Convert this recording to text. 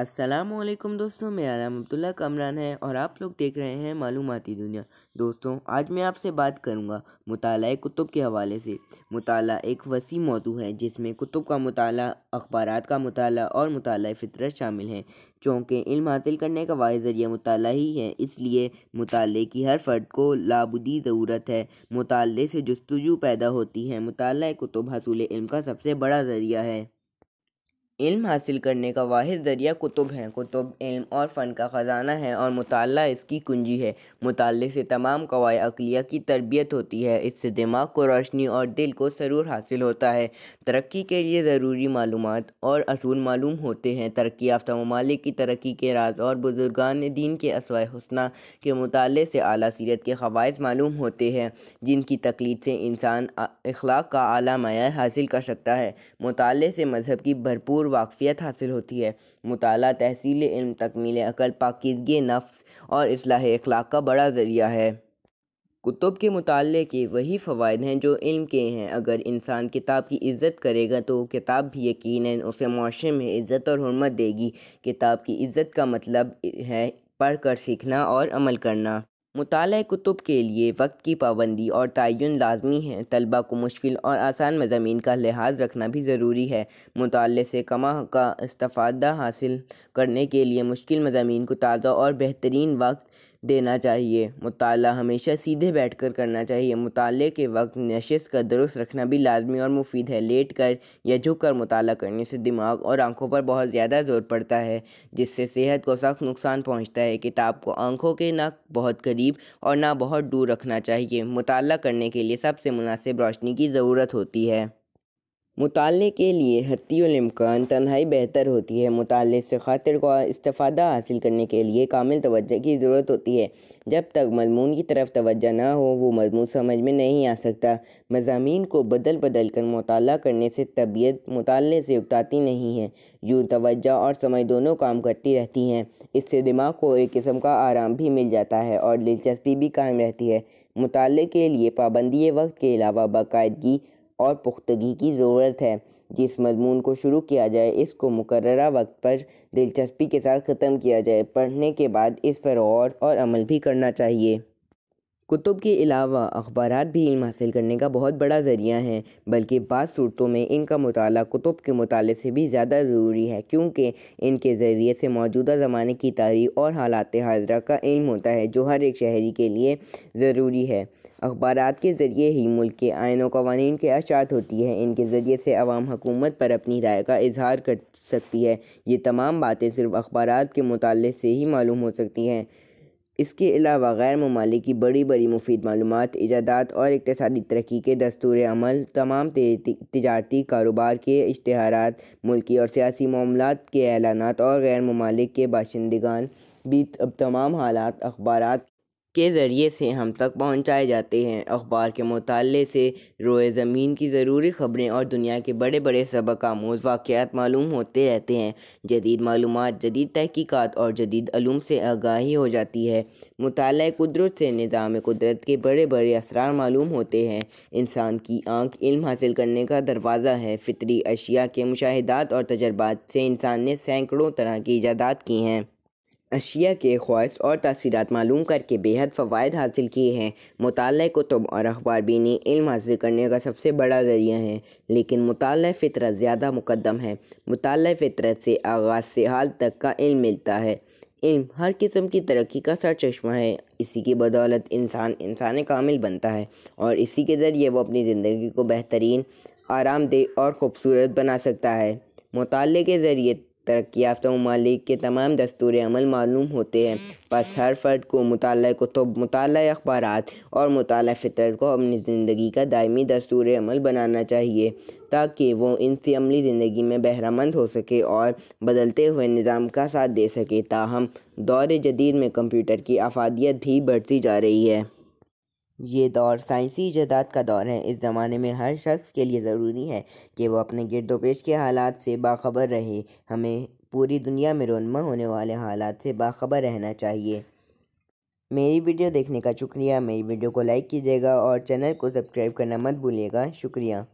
असलम दोस्तों मेरा नाम अब्दुल्ला कमरान है और आप लोग देख रहे हैं मालूमती दुनिया दोस्तों आज मैं आपसे बात करूंगा मुताल कुतुब के हवाले से मुताल एक वसी मौजू है जिसमें कुतुब का मुताल अखबार का मुताल और मुताल फितरत शामिल हैं चूँकि इल्म हासिल करने का वाहि ज़रिया मुताल ही है इसलिए मुताले की हर फर्द को लाबुदी ज़रूरत है मुताले से जस्तजू पैदा होती है मुताल कुतुब हसूल इल्म का सबसे बड़ा ज़रिया है इल्म हासिल करने का वाद ज़रिया कुतुब हैं कुतुब इल्म और फ़न का ख़जाना है और मुताल इसकी कुंजी है मुताले से तमाम कवाय अकलिया की तरबियत होती है इससे दिमाग को रोशनी और दिल को सरूर हासिल होता है तरक्की के लिए ज़रूरी मालूम और असूल मालूम होते हैं तरक्की याफ्ता ममालिक की तरक्की के राज और बुजुर्गान दीन के असवा हसना के मताल से अली सीरत के ख़वास मालूम होते हैं जिनकी तकलीद से इंसान अखलाक का अली मैार हासिल कर सकता है मुताले से मजहब की भरपूर वाकफ़ियत हासिल होती है मुताल तहसील इल्म तकमील अकल पाकिदगी नफ्स और असलाह अखलाक का बड़ा ज़रिया है कुतुब के मुताले के वही फ़वाद हैं जो इल्म के हैं अगर इंसान किताब की इज़्ज़त करेगा तो किताब भी यकीन उसे माशरे में इज़्ज़त और हरमत देगी किताब की इज़्ज़त का मतलब है पढ़ कर सीखना और अमल करना मुताल कुतुब के लिए वक्त की पाबंदी और तयन लाजमी है तलबा को मुश्किल और आसान मजामी का लिहाज रखना भी ज़रूरी है मुताल से कमा का इस्तादा हासिल करने के लिए मुश्किल मजामी को ताज़ा और बेहतरीन वक्त देना चाहिए मुताल हमेशा सीधे बैठ कर करना चाहिए मुताले के वक्त नशस्त का दुरुस्त रखना भी लाजमी और मुफीद है लेट कर या झुक कर मुताल करने से दिमाग और आंखों पर बहुत ज़्यादा ज़ोर पड़ता है जिससे सेहत को सख्त नुकसान पहुँचता है किताब को आंखों के ना बहुत करीब और ना बहुत दूर रखना चाहिए मुताल करने के लिए सबसे मुनासिब रोशनी की ज़रूरत होती है मुताले के लिए हत्तीम इमकान तनहाई बेहतर होती है मुताले से खातिर को इस्तफ़ादा हासिल करने के लिए कामिल तवज्जो की ज़रूरत होती है जब तक मजमून की तरफ तवज्जो ना हो वो मजमून समझ में नहीं आ सकता मजामी को बदल बदल कर मुताल करने से तबीयत मुताले से उकताती नहीं है यूँ तवज्जो और समझ दोनों काम करती रहती हैं इससे दिमाग को एक किस्म का आराम भी मिल जाता है और दिलचस्पी भी कायम रहती है मुताले के लिए पाबंदी वक्त के अलावा बाकायदगी और पुख्तगी की ज़रूरत है जिस मजमून को शुरू किया जाए इसको मुकर वक्त पर दिलचस्पी के साथ ख़त्म किया जाए पढ़ने के बाद इस पर गौर और अमल भी करना चाहिए कुतुब के अलावा अखबार भी इल्म हासिल करने का बहुत बड़ा ज़रिया है बल्कि बाद सूरतों में इनका मताल कुतुब के मताले से भी ज़्यादा ज़रूरी है क्योंकि इनके ज़रिए से मौजूदा ज़माने की तारीख और हालात हाजरा का इल्म होता है जो हर एक शहरी के लिए ज़रूरी है अखबार के ज़रिए ही मुल्क के आयन कवानीन के अशात होती है इनके ज़रिए से अवाम हकूमत पर अपनी राय का इजहार कर सकती है ये तमाम बातें सिर्फ अखबार के मुताले से ही मालूम हो सकती हैं इसके अलावा गैर ममालिक की बड़ी बड़ी मुफीद मालूम ईजादात और इकतदी तरक्की के दस्तूर अमल तमाम तजारती कारोबार के इश्तहार मुल्की और सियासी मामलों के एलान और गैर ममालिक के बाशिंदगान भी तमाम हालात अखबार के ज़रिए से हम तक पहुंचाए जाते हैं अखबार के मुताले से रोए ज़मीन की ज़रूरी ख़बरें और दुनिया के बड़े बड़े सबक आमोज़ वाक़ात मालूम होते रहते हैं जदीद मालूम जदीद तहकीक़ात और जदीद आलूम से आगाही हो जाती है मुताल कुदरत से निज़ाम कुदरत के बड़े बड़े असरार मालूम होते हैं इंसान की आँख इल्म हासिल करने का दरवाज़ा है फ़ितरी अशिया के मुशाहदात और तजर्बात से इंसान ने सैकड़ों तरह की ईजादात की हैं अशिया के ख्वास और तसर मालूम करके बेहद फ़वाद हासिल किए हैं मुताल कुतुब और अखबार बीनी इल्म हासिल करने का सबसे बड़ा ज़रिया है लेकिन मुताल फ़ितरत ज़्यादा मुकदम है मुताल फ़ितरत से आगाज़ से हाल तक का इल्म मिलता है इल्म हर किस्म की तरक्की का सर चश्मा है इसी की बदौलत इंसान इंसान कामिल बनता है और इसी के ज़रिए वो अपनी ज़िंदगी को बेहतरीन आरामदेह और ख़ूबसूरत बना सकता है मुताले के ज़रिए तरक् याफ्त ममालिक के तमाम दस्तूर अमल मालूम होते हैं बस हर फ़र्द को मुताल कुतुब तो मुताल अखबार और मुताल फितर को अपनी ज़िंदगी का दायमी दस्तूर अमल बनाना चाहिए ताकि वो इनसे अमली ज़िंदगी में बहरामंद हो सके और बदलते हुए निज़ाम का साथ दे सके ताहम दौर जदीद में कंप्यूटर की आफादियत भी बढ़ती जा रही है ये दौर साइंसी ईजादात का दौर है इस ज़माने में हर शख्स के लिए ज़रूरी है कि वो अपने गिरदोपेश के हालात से बाखबर रहे हमें पूरी दुनिया में रोनमा होने वाले हालात से बाखबर रहना चाहिए मेरी वीडियो देखने का शुक्रिया मेरी वीडियो को लाइक कीजिएगा और चैनल को सब्सक्राइब करना मत भूलिएगा शुक्रिया